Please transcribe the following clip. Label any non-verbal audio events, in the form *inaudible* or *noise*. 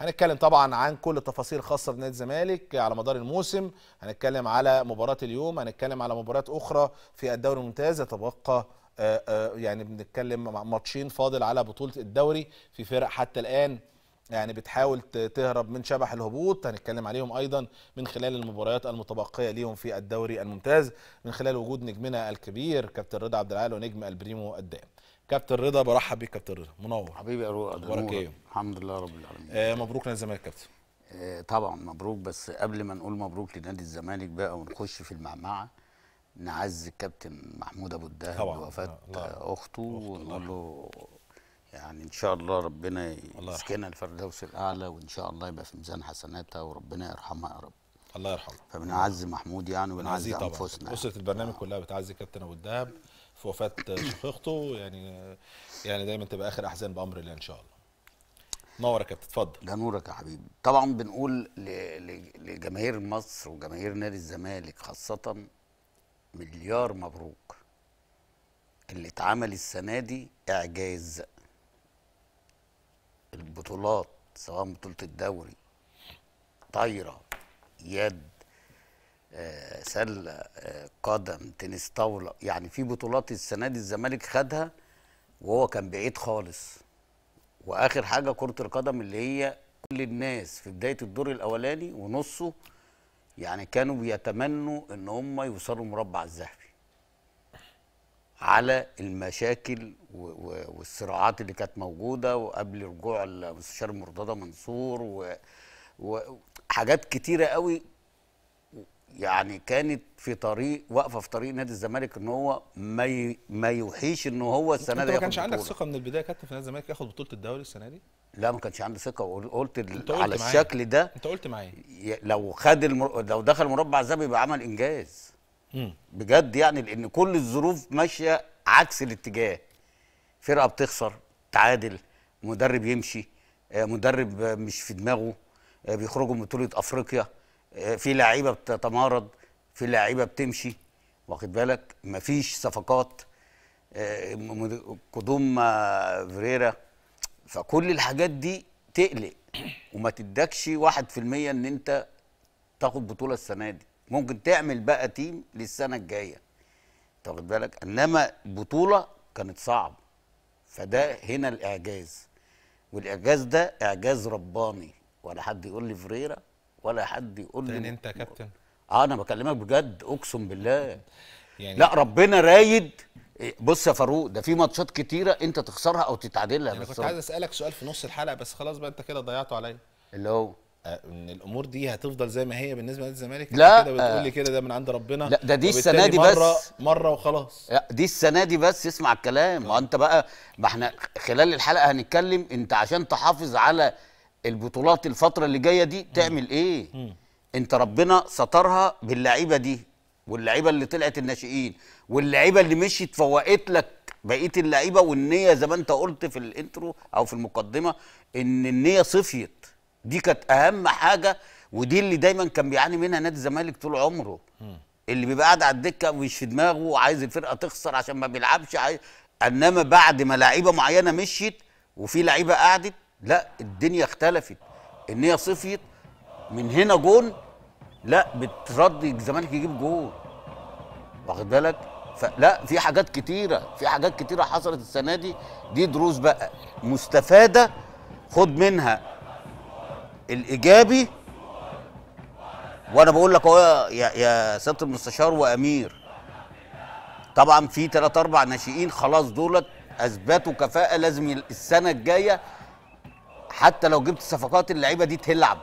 هنتكلم طبعا عن كل التفاصيل الخاصه بنادي الزمالك على مدار الموسم هنتكلم على مباراه اليوم هنتكلم على مباريات اخرى في الدوري الممتاز يتبقى آه، آه، يعني بنتكلم ماتشين فاضل على بطوله الدوري في فرق حتى الان يعني بتحاول تهرب من شبح الهبوط هنتكلم عليهم ايضا من خلال المباريات المتبقيه ليهم في الدوري الممتاز من خلال وجود نجمنا الكبير كابتن رضا عبد العال ونجم البريمو الدائم كابتن رضا برحب بيك كابتن رضا منور حبيبي يا رؤى اخبارك ايه الحمد لله رب العالمين آه مبروك للزمالك الزمالك كابتن آه طبعا مبروك بس قبل ما نقول مبروك لنادي الزمالك بقى ونخش في المعمعه نعزي الكابتن محمود ابو الدهب بوفاه اخته ونقول له يعني ان شاء الله ربنا يسكنها الفردوس الاعلى وان شاء الله يبقى في ميزان حسناتها وربنا يرحمها يا رب الله يرحمها فبنعز محمود يعني ونعزي انفسنا اسره البرنامج آه. كلها بتعزي كابتن ابو الدهب في وفاه شقيقته يعني يعني دايما تبقى اخر احزان بامر الله ان شاء الله نورك يا كابتن اتفضل ده نورك يا حبيبي طبعا بنقول لجماهير مصر وجماهير نادي الزمالك خاصه مليار مبروك اللي اتعمل السنه دي اعجاز بطولات سواء بطوله الدوري طايره يد آه، سله آه، قدم تنس طاوله يعني في بطولات السنه دي الزمالك خدها وهو كان بعيد خالص واخر حاجه كره القدم اللي هي كل الناس في بدايه الدور الاولاني ونصه يعني كانوا بيتمنوا ان هم يوصلوا مربع الذهبي على المشاكل والصراعات اللي كانت موجوده وقبل رجوع المستشار مرتضى منصور وحاجات كتيره قوي يعني كانت في طريق واقفه في طريق نادي الزمالك ان هو ما ي... ما يوحيش ان هو السنه دي ما كانش عندك ثقه من البدايه كابتن في نادي الزمالك ياخد بطوله الدوري السنه دي؟ لا ما كانش عندي ثقه وقلت ال... على الشكل ده انت قلت معايا لو خد الم... لو دخل مربع ذهبي يبقى عمل انجاز بجد يعني لان كل الظروف ماشيه عكس الاتجاه فرقه بتخسر تعادل مدرب يمشي آه، مدرب مش في دماغه آه، بيخرجوا من بطوله افريقيا آه، في لعيبه بتتمارض في لعيبه بتمشي واخد بالك مفيش صفقات قدوم فريرا فكل الحاجات دي تقلق وما تدكش 1% ان انت تاخد بطوله السنه دي ممكن تعمل بقى تيم للسنه الجايه انت واخد بالك انما بطوله كانت صعب فده هنا الاعجاز والاعجاز ده اعجاز رباني ولا حد يقول لي فريرا ولا حد يقول لي انت يا كابتن اه انا بكلمك بجد اقسم بالله *laughs* يعني لا ربنا رايد بص يا فاروق ده في ماتشات كتيره انت تخسرها او تتعادلها يعني بس كنت عايز اسالك سؤال في نص الحلقه بس خلاص بقى انت كده ضيعته عليا اللي هو ان الامور دي هتفضل زي ما هي بالنسبه لنادي الزمالك لا كده بتقول لي آه، كده ده من عند ربنا لا ده دي السنه دي بس مره مره وخلاص لا دي السنه دي بس اسمع الكلام ما آه. انت بقى ما احنا خلال الحلقه هنتكلم انت عشان تحافظ على البطولات الفتره اللي جايه دي تعمل م. ايه م. انت ربنا سترها باللعيبه دي واللعيبه اللي طلعت الناشئين واللعيبه اللي مشيت فوقت لك بقيه اللعيبه والنيه زي ما انت قلت في الانترو او في المقدمه ان النيه صفيت دي كانت اهم حاجه ودي اللي دايما كان بيعاني منها نادي الزمالك طول عمره م. اللي بيبقى قاعد على الدكه ومش في دماغه وعايز الفرقه تخسر عشان ما بيلعبش عايز انما بعد ما لعيبه معينه مشيت وفي لعيبه قعدت لا الدنيا اختلفت ان هي صفيت من هنا جون لا بترد الزمالك يجيب جون واخد بالك فلا في حاجات كتيره في حاجات كتيره حصلت السنه دي دي دروس بقى مستفاده خد منها الايجابي وانا بقول لك اهو يا يا سياده المستشار وامير طبعا في ثلاث اربع ناشئين خلاص دولت اثبتوا كفاءه لازم السنه الجايه حتى لو جبت صفقات اللعيبه دي تلعب